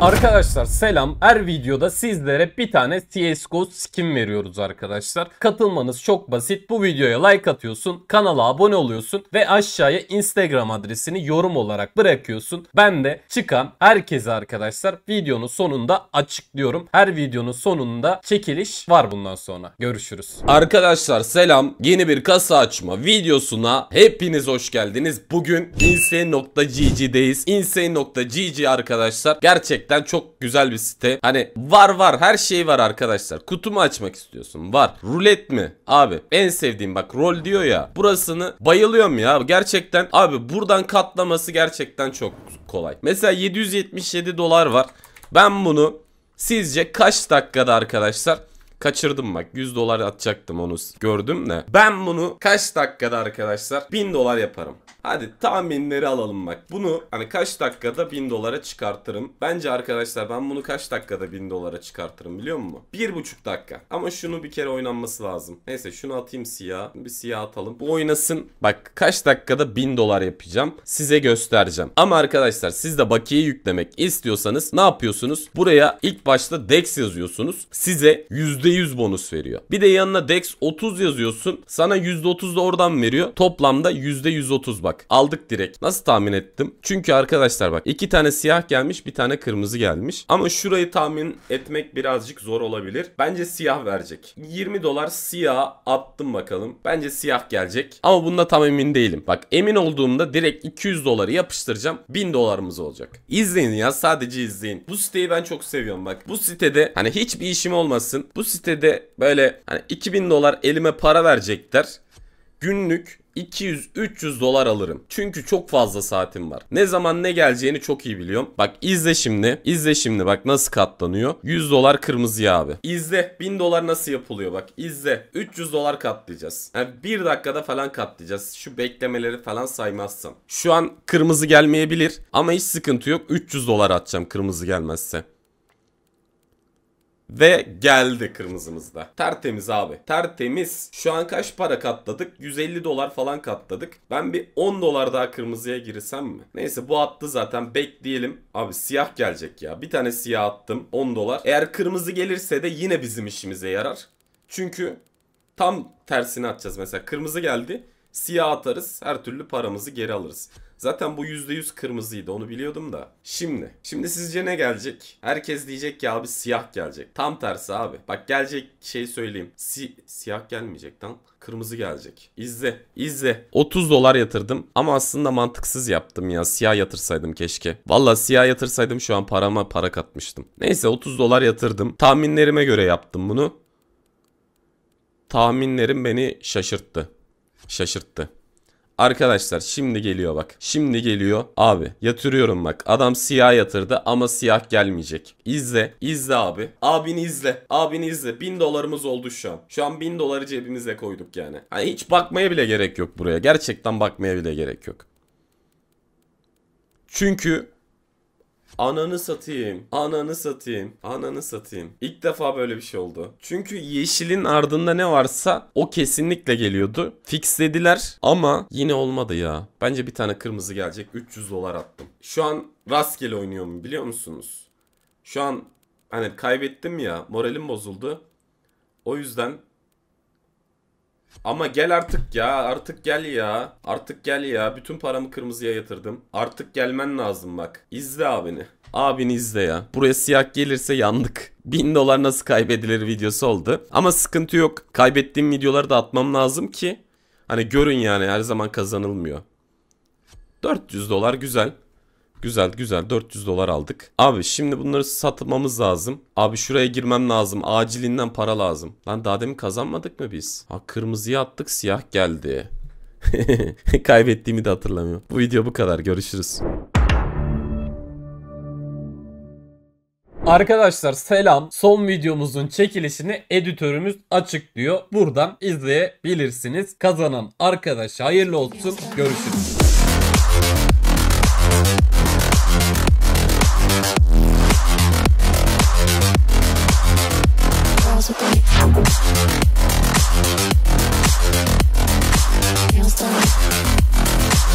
Arkadaşlar selam. Her videoda sizlere bir tane CSGO skin veriyoruz arkadaşlar. Katılmanız çok basit. Bu videoya like atıyorsun, kanala abone oluyorsun ve aşağıya Instagram adresini yorum olarak bırakıyorsun. Ben de çıkan herkese arkadaşlar videonun sonunda açıklıyorum. Her videonun sonunda çekiliş var bundan sonra. Görüşürüz. Arkadaşlar selam. Yeni bir kasa açma videosuna hepiniz hoş geldiniz. Bugün insane.gg'deyiz. Insane.gg arkadaşlar gerçek gerçekten çok güzel bir site. Hani var var her şey var arkadaşlar. Kutumu açmak istiyorsun? Var. Rulet mi? Abi en sevdiğim bak rol diyor ya. Burasını bayılıyorum ya. Gerçekten abi buradan katlaması gerçekten çok kolay. Mesela 777 dolar var. Ben bunu sizce kaç dakikada arkadaşlar Kaçırdım bak 100 dolar atacaktım onu gördüm de. Ben bunu kaç dakikada arkadaşlar 1000 dolar yaparım. Hadi tahminleri alalım bak. Bunu hani kaç dakikada 1000 dolara çıkartırım. Bence arkadaşlar ben bunu kaç dakikada 1000 dolara çıkartırım biliyor musun? 1,5 dakika. Ama şunu bir kere oynanması lazım. Neyse şunu atayım siyah. Bir siyah atalım. Bu oynasın. Bak kaç dakikada 1000 dolar yapacağım. Size göstereceğim. Ama arkadaşlar siz de bakiye yüklemek istiyorsanız ne yapıyorsunuz? Buraya ilk başta DEX yazıyorsunuz. Size yüzde %100 bonus veriyor. Bir de yanına Dex 30 yazıyorsun. Sana %30 da oradan veriyor. Toplamda %130 bak. Aldık direkt. Nasıl tahmin ettim? Çünkü arkadaşlar bak iki tane siyah gelmiş bir tane kırmızı gelmiş. Ama şurayı tahmin etmek birazcık zor olabilir. Bence siyah verecek. 20 dolar siyah attım bakalım. Bence siyah gelecek. Ama bunda tam emin değilim. Bak emin olduğumda direkt 200 doları yapıştıracağım. 1000 dolarımız olacak. İzleyin ya sadece izleyin. Bu siteyi ben çok seviyorum bak. Bu sitede hani hiçbir işim olmasın. Bu site sitede böyle hani 2000 dolar elime para verecekler. Günlük 200-300 dolar alırım. Çünkü çok fazla saatim var. Ne zaman ne geleceğini çok iyi biliyorum. Bak izle şimdi. İzle şimdi bak nasıl katlanıyor. 100 dolar kırmızıya abi. İzle 1000 dolar nasıl yapılıyor bak. İzle. 300 dolar katlayacağız. Yani 1 dakikada falan katlayacağız. Şu beklemeleri falan saymazsam. Şu an kırmızı gelmeyebilir. Ama hiç sıkıntı yok. 300 dolar atacağım kırmızı gelmezse. Ve geldi kırmızımızda. Tertemiz abi. Tertemiz. Şu an kaç para katladık? 150 dolar falan katladık. Ben bir 10 dolar daha kırmızıya girsem mi? Neyse bu attı zaten. Bekleyelim. Abi siyah gelecek ya. Bir tane siyah attım. 10 dolar. Eğer kırmızı gelirse de yine bizim işimize yarar. Çünkü tam tersini atacağız mesela. Kırmızı geldi. Siyah atarız her türlü paramızı geri alırız. Zaten bu %100 kırmızıydı onu biliyordum da. Şimdi. Şimdi sizce ne gelecek? Herkes diyecek ki abi siyah gelecek. Tam tersi abi. Bak gelecek şey söyleyeyim. Si siyah gelmeyecek lan. Kırmızı gelecek. İzle. İzle. 30 dolar yatırdım ama aslında mantıksız yaptım ya. Siyah yatırsaydım keşke. Valla siyah yatırsaydım şu an parama para katmıştım. Neyse 30 dolar yatırdım. Tahminlerime göre yaptım bunu. Tahminlerim beni şaşırttı. Şaşırttı. Arkadaşlar şimdi geliyor bak. Şimdi geliyor. Abi yatırıyorum bak. Adam siyah yatırdı ama siyah gelmeyecek. İzle. İzle abi. Abini izle. Abini izle. 1000 dolarımız oldu şu an. Şu an 1000 doları cebimize koyduk yani. yani. Hiç bakmaya bile gerek yok buraya. Gerçekten bakmaya bile gerek yok. Çünkü Ananı satayım. Ananı satayım. Ananı satayım. İlk defa böyle bir şey oldu. Çünkü yeşilin ardında ne varsa o kesinlikle geliyordu. Fixlediler ama yine olmadı ya. Bence bir tane kırmızı gelecek. 300 dolar attım. Şu an rastgele oynuyorum biliyor musunuz? Şu an hani kaybettim ya moralim bozuldu. O yüzden ama gel artık ya. Artık gel ya. Artık gel ya. Bütün paramı kırmızıya yatırdım. Artık gelmen lazım bak. İzle abini. Abini izle ya. Buraya siyah gelirse yandık. 1000 dolar nasıl kaybedilir videosu oldu. Ama sıkıntı yok. Kaybettiğim videoları da atmam lazım ki. Hani görün yani her zaman kazanılmıyor. 400 dolar güzel. Güzel güzel 400 dolar aldık. Abi şimdi bunları satmamız lazım. Abi şuraya girmem lazım. Acilinden para lazım. Lan daha demin kazanmadık mı biz? Ha kırmızıyı attık siyah geldi. Kaybettiğimi de hatırlamıyorum. Bu video bu kadar. Görüşürüz. Arkadaşlar selam. Son videomuzun çekilişini editörümüz açıklıyor. Buradan izleyebilirsiniz. Kazanan arkadaş hayırlı olsun. Görüşürüz.